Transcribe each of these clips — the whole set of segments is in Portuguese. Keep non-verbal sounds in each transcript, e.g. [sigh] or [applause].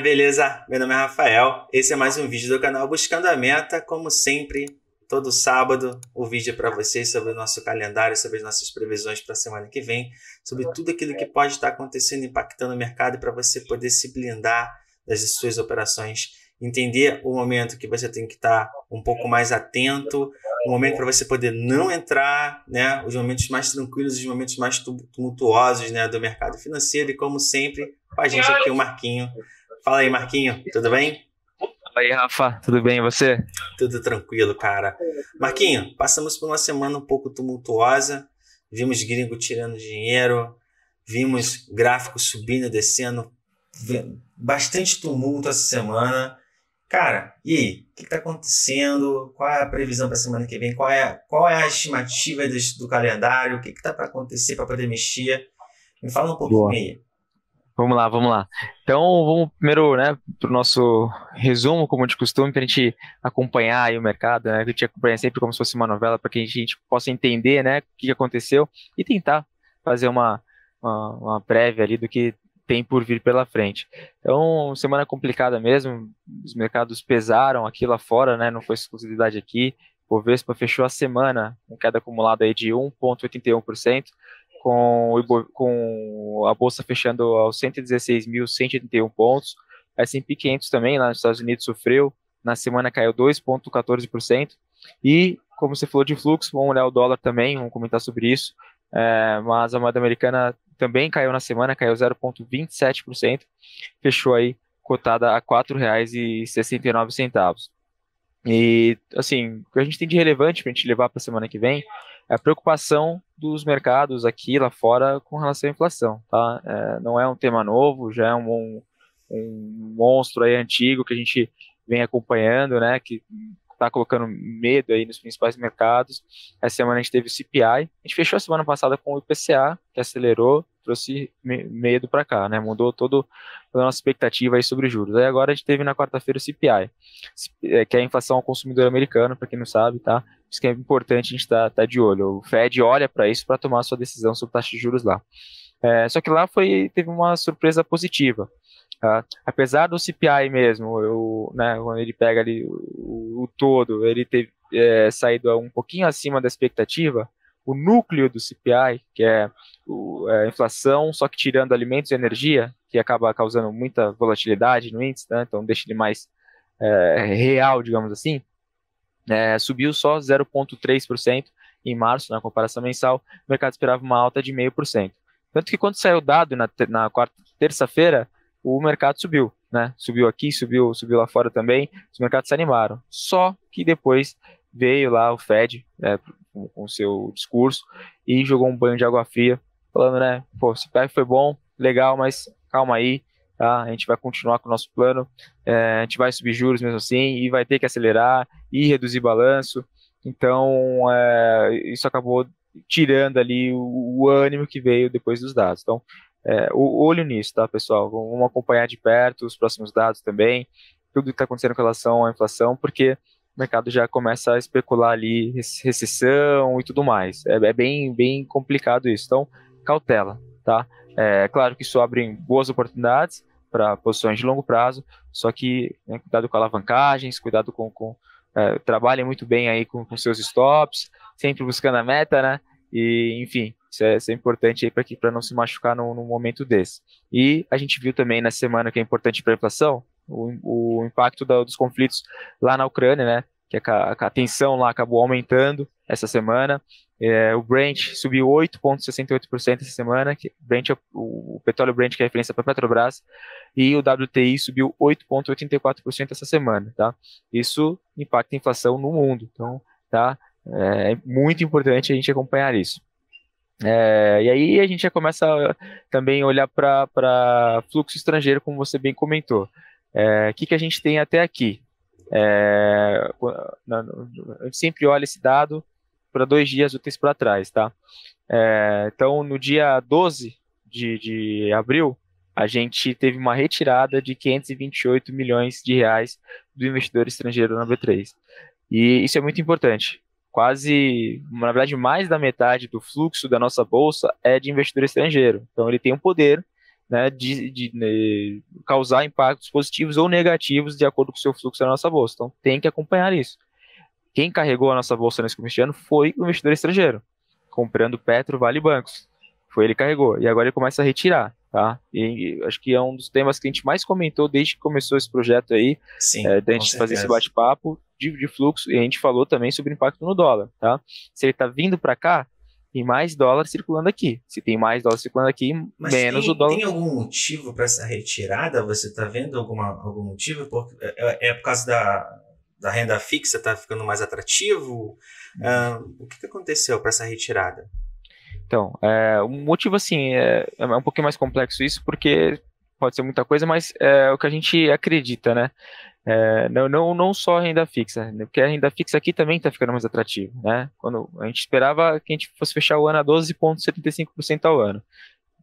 beleza? Meu nome é Rafael, esse é mais um vídeo do canal Buscando a Meta, como sempre, todo sábado, o vídeo é para vocês sobre o nosso calendário, sobre as nossas previsões para a semana que vem, sobre tudo aquilo que pode estar acontecendo, impactando o mercado, para você poder se blindar das suas operações, entender o momento que você tem que estar um pouco mais atento, o momento para você poder não entrar, né? Os momentos mais tranquilos, os momentos mais tumultuosos, né, do mercado financeiro e como sempre, com a gente aqui o Marquinho Fala aí, Marquinho, tudo bem? Fala aí, Rafa, tudo bem e você? Tudo tranquilo, cara. Marquinho, passamos por uma semana um pouco tumultuosa, vimos gringo tirando dinheiro, vimos gráfico subindo e descendo, bastante tumulto essa semana. Cara, e aí? O que está acontecendo? Qual é a previsão para a semana que vem? Qual é, a, qual é a estimativa do, do calendário? O que está para acontecer para poder mexer? Me fala um pouquinho Boa. aí. Vamos lá, vamos lá. Então, vamos primeiro, né, para o nosso resumo, como de costume, para a gente acompanhar o mercado, né, que a gente acompanha sempre como se fosse uma novela, para que a gente possa entender, né, o que aconteceu e tentar fazer uma, uma, uma prévia ali do que tem por vir pela frente. Então, semana complicada mesmo, os mercados pesaram aqui lá fora, né, não foi exclusividade aqui, o Vespa fechou a semana com queda acumulada aí de 1,81%, com, o com a bolsa fechando aos 116.181 pontos. A S&P 500 também, lá nos Estados Unidos, sofreu. Na semana caiu 2,14%. E, como você falou de fluxo, vamos olhar o dólar também, vamos comentar sobre isso. É, mas a moeda americana também caiu na semana, caiu 0,27%. Fechou aí cotada a R$ 4,69. E, assim, o que a gente tem de relevante para a gente levar para a semana que vem é a preocupação dos mercados aqui lá fora com relação à inflação, tá? É, não é um tema novo, já é um, um monstro aí antigo que a gente vem acompanhando, né? Que está colocando medo aí nos principais mercados. Essa semana a gente teve o CPI, a gente fechou a semana passada com o IPCA, que acelerou, trouxe medo para cá, né? Mudou todo, toda a nossa expectativa aí sobre juros. Aí agora a gente teve na quarta-feira o CPI, é, que é a inflação ao consumidor americano, para quem não sabe, tá? Isso que é importante a gente estar tá, tá de olho. O Fed olha para isso para tomar sua decisão sobre taxa de juros lá. É, só que lá foi teve uma surpresa positiva. Tá? Apesar do CPI mesmo, eu, né, quando ele pega ali o, o todo, ele teve é, saído um pouquinho acima da expectativa, o núcleo do CPI, que é, o, é, a inflação, só que tirando alimentos e energia, que acaba causando muita volatilidade no índice, né, então deixa ele mais é, real, digamos assim, é, subiu só 0,3% em março, na comparação mensal, o mercado esperava uma alta de 0,5%. Tanto que quando saiu o dado na, na quarta, terça-feira, o mercado subiu, né? Subiu aqui, subiu, subiu lá fora também, os mercados se animaram. Só que depois veio lá o Fed né, com o seu discurso e jogou um banho de água fria, falando, né, pô, o PEC foi bom, legal, mas calma aí, Tá? A gente vai continuar com o nosso plano, é, a gente vai subir juros mesmo assim, e vai ter que acelerar e reduzir balanço. Então, é, isso acabou tirando ali o, o, ânimo que veio depois dos dados. Então, é, olho nisso, tá, pessoal? Vamos acompanhar de perto os próximos dados também, tudo que está acontecendo com relação à inflação, porque o mercado já começa a especular ali recessão e tudo mais. É, é bem, bem complicado isso. Então, cautela, tá? É claro que isso abre boas oportunidades, para posições de longo prazo, só que né, cuidado com alavancagens, cuidado com, com é, trabalhem muito bem aí com, com, seus stops, sempre buscando a meta, né? E, enfim, isso é, isso é importante aí para não se machucar num, momento desse. E a gente viu também na semana que é importante para a inflação, o, o impacto da, dos conflitos lá na Ucrânia, né? que a, a tensão lá acabou aumentando essa semana. É, o Brent subiu 8,68% essa semana, que Brent, é o petróleo Brent, que é referência para Petrobras, e o WTI subiu 8,84% essa semana. Tá? Isso impacta a inflação no mundo, então tá? É, é muito importante a gente acompanhar isso. É, e aí a gente já começa também a olhar para fluxo estrangeiro, como você bem comentou. É, o é, que, que a gente tem até aqui? É, a gente sempre olha esse dado para dois dias úteis para trás, tá? É, então, no dia 12 de, de abril, a gente teve uma retirada de 528 milhões de reais do investidor estrangeiro na B3. E isso é muito importante. Quase, na verdade, mais da metade do fluxo da nossa bolsa é de investidor estrangeiro. Então, ele tem um poder né, de, de, de, né, causar impactos positivos ou negativos de acordo com o seu fluxo na nossa bolsa. Então, tem que acompanhar isso. Quem carregou a nossa bolsa nesse começo de ano foi o investidor estrangeiro, comprando Petro, Vale Bancos. Foi ele que carregou. E agora ele começa a retirar. Tá? E acho que é um dos temas que a gente mais comentou desde que começou esse projeto aí, Sim, é, gente fazer esse bate-papo de, de, fluxo, e a gente falou também sobre o impacto no dólar, tá? Se ele está vindo para cá, tem mais dólar circulando aqui. Se tem mais dólar circulando aqui, Mas menos tem, o dólar. Tem algum motivo para essa retirada? Você está vendo alguma, algum motivo? É, é, é, por causa da, da renda fixa está ficando mais atrativo? Uh, o que, que aconteceu para essa retirada? Então, é, o motivo assim é, é um pouquinho mais complexo isso, porque pode ser muita coisa, mas é o que a gente acredita, né? É, não, não, não só renda fixa, né? porque a renda fixa aqui também está ficando mais atrativa. Né? Quando a gente esperava que a gente fosse fechar o ano a 12,75% ao ano.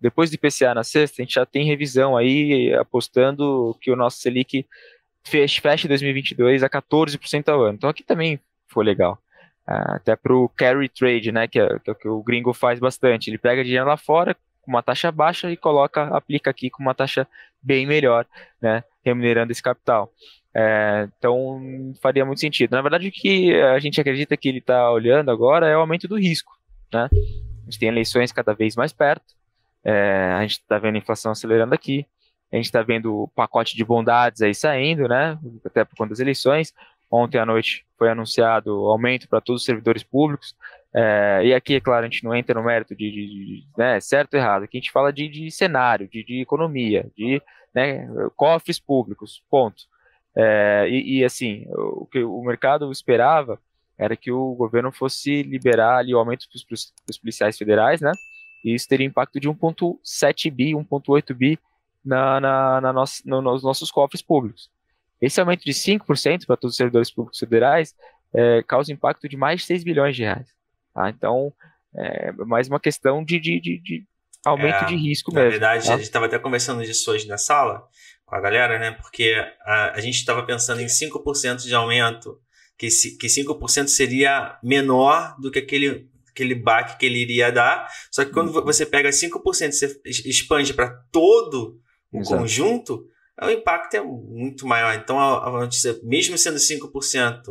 Depois do IPCA na sexta, a gente já tem revisão aí, apostando que o nosso Selic feche, feche 2022 a 14% ao ano. Então aqui também foi legal. Ah, até para o carry trade, né, que é, que, é, que o gringo faz bastante. Ele pega dinheiro lá fora, com uma taxa baixa e coloca, aplica aqui com uma taxa bem melhor, né, remunerando esse capital. É, então faria muito sentido. Na verdade, o que a gente acredita que ele está olhando agora é o aumento do risco. Né? A gente tem eleições cada vez mais perto, é, a gente está vendo a inflação acelerando aqui, a gente está vendo o pacote de bondades aí saindo, né? Até por conta das eleições. Ontem à noite foi anunciado aumento para todos os servidores públicos. É, e aqui, é claro, a gente não entra no mérito de, de, de né, certo ou errado. Aqui a gente fala de, de cenário, de, economia, de né, cofres públicos, ponto. É, e, e, assim, o que o mercado esperava era que o governo fosse liberar ali o aumento para os policiais federais, né? E isso teria impacto de 1,7 bi, 1,8 bi na, na, na no, nos nossos cofres públicos. Esse aumento de 5% para todos os servidores públicos federais é, causa impacto de mais de 6 bilhões de reais. Tá? Então, é mais uma questão de, de, de, de aumento é, de risco na mesmo. Na verdade, tá? a gente estava até conversando disso hoje na sala com a galera, né? Porque a, a gente estava pensando em 5% de aumento, que, que 5% seria menor do que aquele aquele baque que ele iria dar. Só que quando uhum. você pega 5% e você expande para todo o Exato. conjunto, o é impacto é muito maior. Então, a, a notícia, mesmo sendo 5%,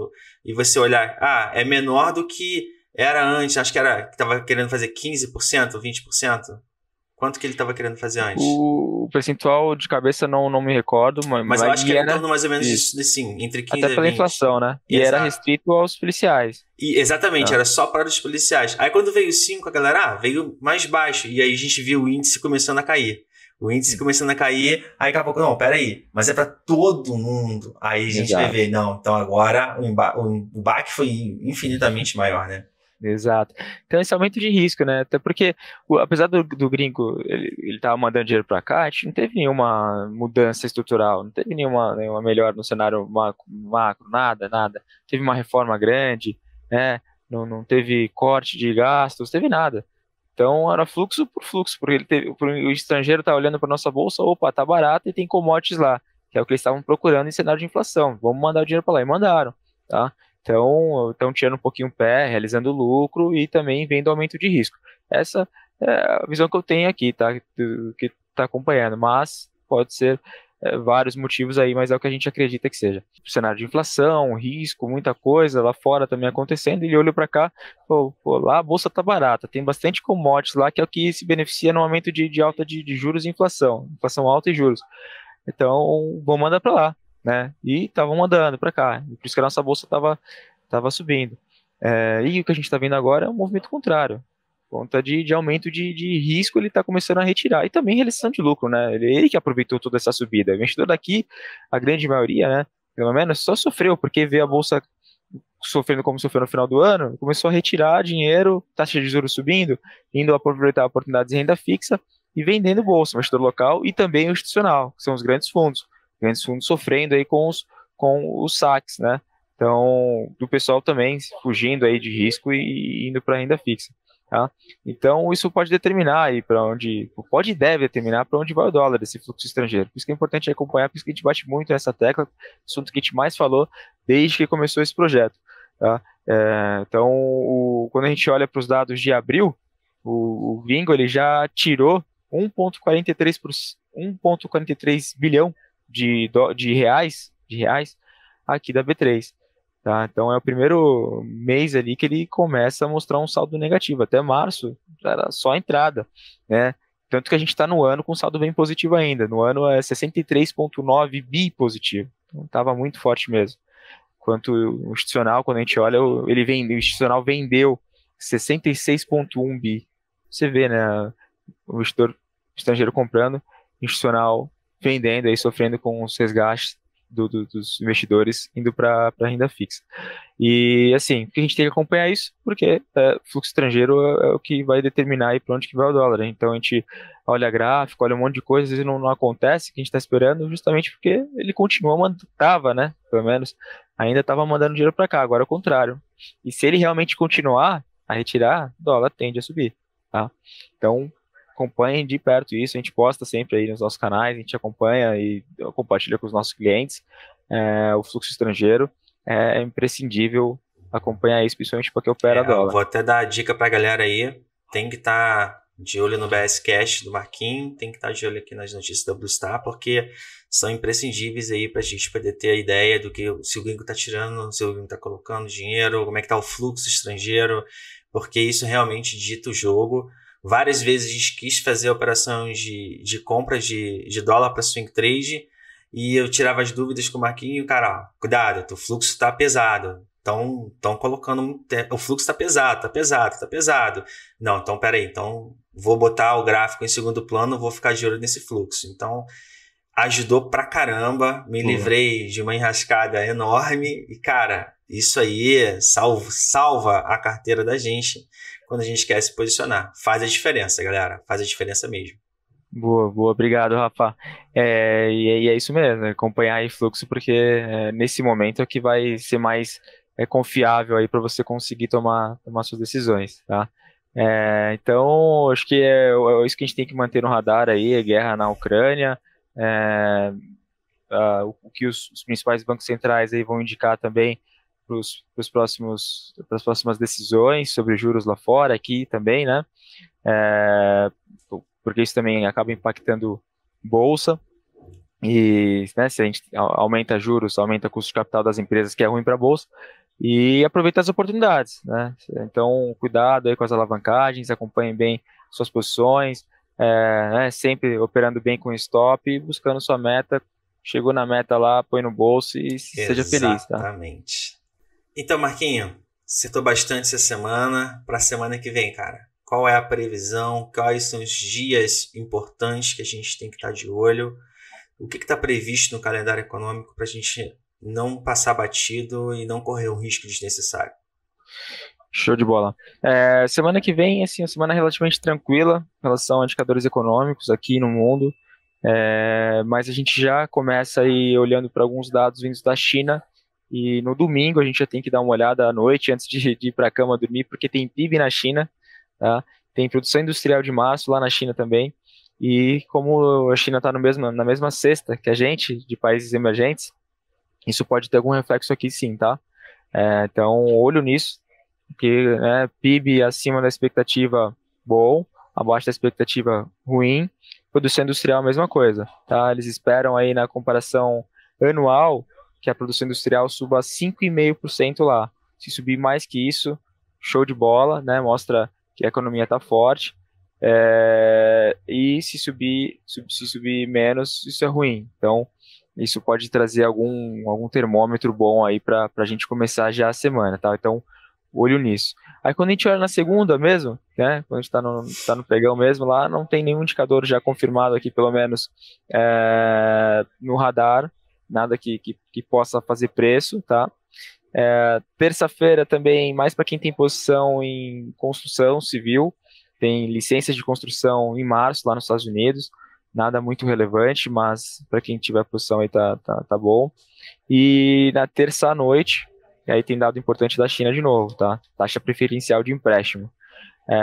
e você olhar, ah, é menor do que era antes, acho que era que estava querendo fazer 15%, 20%. Quanto que ele estava querendo fazer antes? O percentual de cabeça não, não me recordo, mas. Mas eu acho que é era, era em torno mais ou menos isso, assim, entre 15 Até e pela inflação, né? E Exato. era restrito aos policiais. E, exatamente, ah. era só para os policiais. Aí quando veio 5, a galera, ah, veio mais baixo. E aí a gente viu o índice começando a cair o índice começando a cair, aí daqui a pouco, não, peraí, mas é para todo mundo. Aí a gente Exato. vai ver, não, então agora o, o baque foi infinitamente maior, né? Exato. Então esse aumento de risco, né? Até porque, o, apesar do, do, gringo, ele, ele mandando dinheiro para cá, a gente não teve nenhuma mudança estrutural, não teve nenhuma, nenhuma melhora no cenário macro, macro nada, nada. Teve uma reforma grande, né? Não, não teve corte de gastos, teve nada. Então era fluxo por fluxo, porque ele teve, o estrangeiro está olhando para nossa bolsa, opa, tá barato e tem commodities lá, que é o que eles estavam procurando em cenário de inflação. Vamos mandar o dinheiro para lá e mandaram, tá? Então, estão tirando um pouquinho o pé, realizando lucro e também vendo aumento de risco. Essa é a visão que eu tenho aqui, tá? Que está acompanhando, mas pode ser eh, vários motivos aí, mas é o que a gente acredita que seja. O cenário de inflação, risco, muita coisa lá fora também acontecendo, ele olhou para cá, pô, pô, lá a bolsa tá barata, tem bastante commodities lá que é o que se beneficia no aumento de, de alta de, de juros e inflação, inflação alta e juros. Então, vou mandar para lá, né? E estavam mandando para cá, por isso que a nossa bolsa estava tava subindo. É, e o que a gente está vendo agora é um movimento contrário conta de, de aumento de, de, risco, ele está começando a retirar. E também realização de é lucro, né? Ele, ele que aproveitou toda essa subida. O investidor daqui, a grande maioria, né? Pelo menos, só sofreu, porque vê a bolsa sofrendo como sofreu no final do ano, começou a retirar dinheiro, taxa de juros subindo, indo aproveitar oportunidades de renda fixa e vendendo bolsa, investidor local e também o institucional, que são os grandes fundos. Grandes fundos sofrendo aí com os, com os saques, né? Então, do pessoal também fugindo aí de risco e indo para renda fixa. Tá? Então, isso pode determinar aí para onde, pode e deve determinar para onde vai o dólar, esse fluxo estrangeiro. Por isso que é importante acompanhar, por isso que a gente bate muito nessa tecla, assunto que a gente mais falou desde que começou esse projeto. Tá? É, então, o, quando a gente olha para os dados de abril, o, o gringo ele já tirou 1,43 bilhão de, de reais de reais aqui da B3. Tá? Então é o primeiro mês ali que ele começa a mostrar um saldo negativo. Até março era só entrada, né? Tanto que a gente está no ano com saldo bem positivo ainda. No ano é 63,9 bi positivo. Então estava muito forte mesmo. Quanto o institucional, quando a gente olha, ele vende, o institucional vendeu 66,1 bi. Você vê, né? O investidor estrangeiro comprando, institucional vendendo aí, sofrendo com os resgates do, do, dos investidores indo para renda fixa. E assim, a gente tem que acompanhar é isso, porque é, fluxo estrangeiro é, é o que vai determinar para onde que vai o dólar. Né? Então a gente olha gráfico, olha um monte de coisas e não, não acontece que a gente está esperando, justamente porque ele continua mandando, né? Pelo menos ainda estava mandando dinheiro para cá. Agora é o contrário. E se ele realmente continuar a retirar, o dólar tende a subir, tá? Então acompanhem de perto isso, a gente posta sempre aí nos nossos canais, a gente acompanha e compartilha com os nossos clientes é, o fluxo estrangeiro. É, é imprescindível acompanhar isso, principalmente para opera é, dólar. Vou até dar a dica para a galera aí, tem que estar tá de olho no BS Cash do Marquinhos, tem que estar tá de olho aqui nas notícias da Bluestar, porque são imprescindíveis aí para a gente poder ter a ideia do que se o gringo está tirando, se o gringo está colocando dinheiro, como é que está o fluxo estrangeiro, porque isso realmente dita o jogo. Várias vezes a gente quis fazer operações de, de compra de, de dólar para swing trade e eu tirava as dúvidas com o Marquinho, cara, cuidado, tá é, o fluxo está pesado. Estão tão colocando O fluxo está pesado, está pesado, está pesado. Não, então peraí, então vou botar o gráfico em segundo plano, vou ficar de olho nesse fluxo. Então ajudou pra caramba, me uhum. livrei de uma enrascada enorme e, cara, isso aí salva, salva a carteira da gente quando a gente quer se posicionar. Faz a diferença, galera. Faz a diferença mesmo. Boa, boa, obrigado, Rafa. É, e, e, é isso mesmo, né? acompanhar aí fluxo, porque é, nesse momento é que vai ser mais é, confiável aí para você conseguir tomar, tomar suas decisões, tá? É, então, acho que é, é, isso que a gente tem que manter no radar aí, é guerra na Ucrânia, é, o que os, os, principais bancos centrais aí vão indicar também para os próximos para as próximas decisões sobre juros lá fora aqui também né é, porque isso também acaba impactando bolsa e né, se a gente aumenta juros aumenta o custo de capital das empresas que é ruim para a bolsa e aproveitar as oportunidades né então cuidado aí com as alavancagens acompanhem bem suas posições é, né, sempre operando bem com stop buscando sua meta chegou na meta lá põe no bolso e Exatamente. seja feliz tá? Exatamente então, Marquinho, acertou bastante essa semana. Para a semana que vem, cara, qual é a previsão? Quais são os dias importantes que a gente tem que estar tá de olho? O que está previsto no calendário econômico para a gente não passar batido e não correr um risco desnecessário? Show de bola. É, semana que vem, assim, uma semana relativamente tranquila em relação a indicadores econômicos aqui no mundo. É, mas a gente já começa aí olhando para alguns dados vindos da China e no domingo a gente já tem que dar uma olhada à noite antes de, de ir para a cama dormir, porque tem PIB na China, tá? tem produção industrial de março lá na China também. E como a China está na mesma cesta que a gente, de países emergentes, isso pode ter algum reflexo aqui sim, tá? É, então, olho nisso, porque né, PIB acima da expectativa bom, abaixo da expectativa ruim, produção industrial a mesma coisa, tá? Eles esperam aí na comparação anual que a produção industrial suba 5,5% lá. Se subir mais que isso, show de bola, né? Mostra que a economia está forte. É, e se subir, se subir menos, isso é ruim. Então, isso pode trazer algum, algum termômetro bom aí para a gente começar já a semana, tá? Então, olho nisso. Aí quando a gente olha na segunda mesmo, né? Quando a gente está no, tá no pegão mesmo, lá não tem nenhum indicador já confirmado aqui, pelo menos é, no radar nada que, que, que possa fazer preço, tá? É, Terça-feira também, mais para quem tem posição em construção civil, tem licenças de construção em março lá nos Estados Unidos, nada muito relevante, mas para quem tiver posição aí tá, tá, tá bom. E na terça noite, aí tem dado importante da China de novo, tá? Taxa preferencial de empréstimo. É,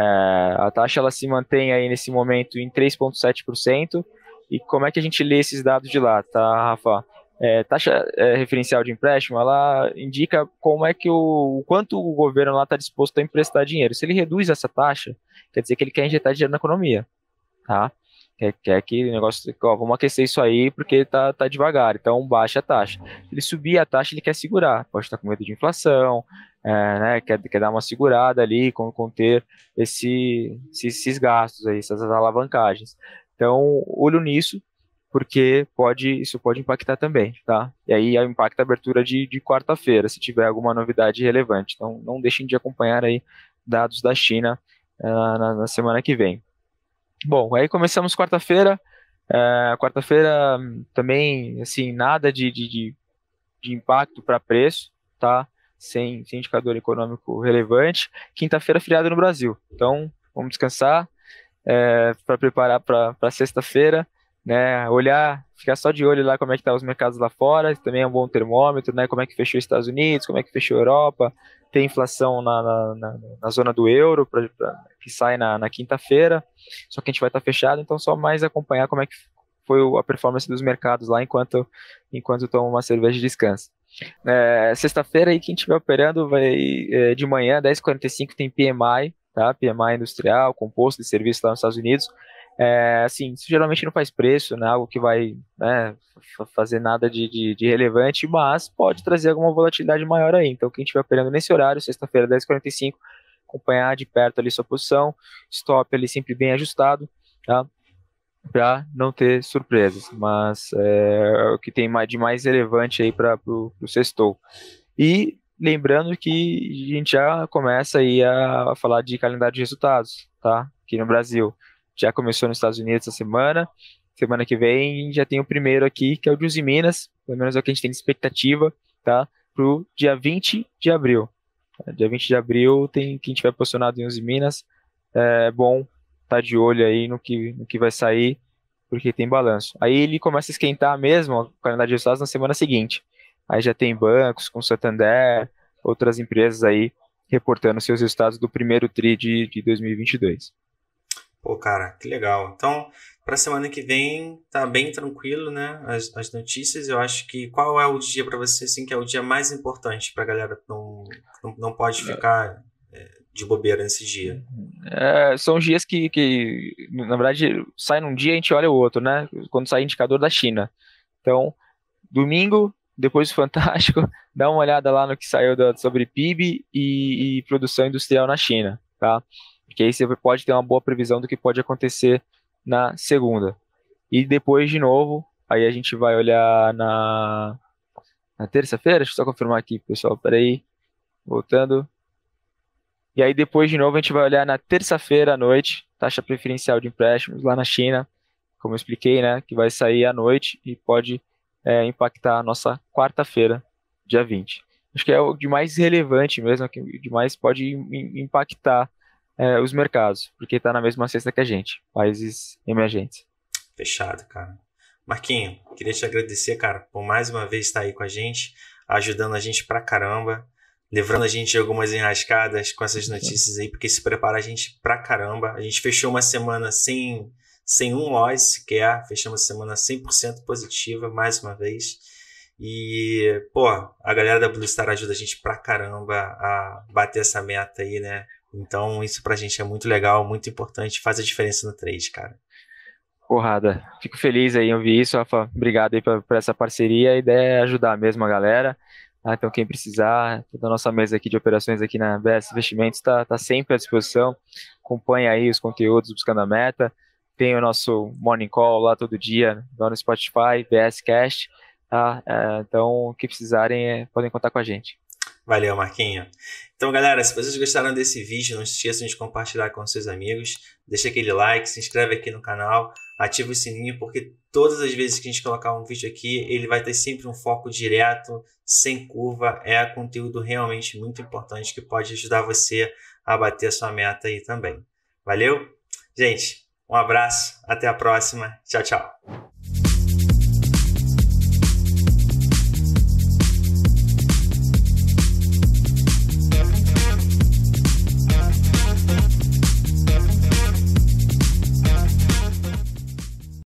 a taxa ela se mantém aí nesse momento em 3,7%. E como é que a gente lê esses dados de lá, tá, Rafa? é, taxa é, referencial de empréstimo, ela indica como é que o, o quanto o governo lá está disposto a emprestar dinheiro. Se ele reduz essa taxa, quer dizer que ele quer injetar dinheiro na economia, tá? Quer, quer que o negócio, ó, vamos aquecer isso aí porque tá, tá devagar, então baixa a taxa. Se ele subir a taxa, ele quer segurar, pode estar com medo de inflação, é, né, quer, quer dar uma segurada ali, conter esse, esses gastos aí, essas alavancagens. Então, olho nisso, porque pode isso pode impactar também, tá? E aí impacta a abertura de, de quarta-feira, se tiver alguma novidade relevante. Então não deixem de acompanhar aí dados da China uh, na, na, semana que vem. Bom, aí começamos quarta-feira. Uh, quarta-feira também assim nada de, de, de impacto para preço, tá? Sem, sem indicador econômico relevante. Quinta-feira feriado no Brasil. Então vamos descansar é, para preparar para sexta-feira né, olhar, ficar só de olho lá como é que tá os mercados lá fora, também é um bom termômetro, né, como é que fechou os Estados Unidos, como é que fechou a Europa, tem inflação na, na, na, na zona do euro, pra, pra, que sai na, na quinta-feira, só que a gente vai estar tá fechado, então só mais acompanhar como é que foi a performance dos mercados lá enquanto enquanto toma uma cerveja de descanso. É, Sexta-feira aí quem estiver operando vai é, de manhã 10h45, tem PMI, tá? PMI industrial, composto de serviço lá nos Estados Unidos. É, assim, isso geralmente não faz preço, né? Algo que vai né, fazer nada de, de, de, relevante, mas pode trazer alguma volatilidade maior aí. Então, quem estiver operando nesse horário, sexta-feira, 10h45, acompanhar de perto ali sua posição, stop ali sempre bem ajustado, tá? Para não ter surpresas, mas é, o que tem de mais relevante aí para o sextou. E lembrando que a gente já começa aí a falar de calendário de resultados, tá? Aqui no Brasil já começou nos Estados Unidos essa semana. Semana que vem já tem o primeiro aqui, que é o de Uzi Minas, pelo menos é o que a gente tem de expectativa, tá? Pro dia 20 de abril. É, dia 20 de abril tem quem tiver posicionado em Uzi Minas. É bom tá de olho aí no que, no que vai sair, porque tem balanço. Aí ele começa a esquentar mesmo o calendário de resultados na semana seguinte. Aí já tem bancos com Santander, outras empresas aí reportando seus resultados do primeiro TRI de, de 2022. Pô, cara, que legal. Então, para semana que vem, tá bem tranquilo, né? As, as notícias, eu acho que qual é o dia para você, assim, que é o dia mais importante para a galera que não, não, não pode é. ficar é, de bobeira nesse dia? É, são dias que, que, na verdade, sai num dia e a gente olha o outro, né? Quando sai indicador da China. Então, domingo, depois do [laughs] Fantástico, dá uma olhada lá no que saiu sobre PIB e, e produção industrial na China, tá? Porque aí você pode ter uma boa previsão do que pode acontecer na segunda. E depois, de novo, aí a gente vai olhar na, na terça-feira. Deixa eu só confirmar aqui, pessoal. Peraí. Voltando. E aí depois, de novo, a gente vai olhar na terça-feira à noite, taxa preferencial de empréstimos lá na China, como eu expliquei, né? Que vai sair à noite e pode é, impactar a nossa quarta-feira, dia 20. Acho que é o de mais relevante mesmo, que de mais pode impactar é, os mercados, porque está na mesma cesta que a gente, países emergentes. Fechado, cara. Marquinho, queria te agradecer, cara, por mais uma vez estar aí com a gente, ajudando a gente pra caramba, livrando a gente de algumas enrascadas com essas notícias aí, porque se prepara a gente pra caramba. A gente fechou uma semana sem, sem um loss sequer, é, fechamos a semana 100% positiva, mais uma vez. E, pô, a galera da Blue Star ajuda a gente pra caramba a bater essa meta aí, né? Então, isso pra gente é muito legal, muito importante, faz a diferença no trade, cara. Porrada. Fico feliz aí em ouvir isso, Rafa. Obrigado aí por, por essa parceria. A ideia é ajudar mesmo a galera. Ah, então, quem precisar, toda a nossa mesa aqui de operações aqui na BS Investimentos está tá sempre à disposição. Acompanhe aí os conteúdos Buscando a Meta. Tem o nosso Morning Call lá todo dia, lá no Spotify, BS Cast. Tá? Ah, então, o que precisarem, é, podem contar com a gente. Valeu, Marquinho. Então, galera, se vocês gostaram desse vídeo, não esqueçam de compartilhar com seus amigos, deixa aquele like, se inscreve aqui no canal, ativa o sininho, porque todas as vezes que a gente colocar um vídeo aqui, ele vai ter sempre um foco direto, sem curva, é conteúdo realmente muito importante que pode ajudar você a bater a sua meta aí também. Valeu? Gente, um abraço, até a próxima. Tchau, tchau.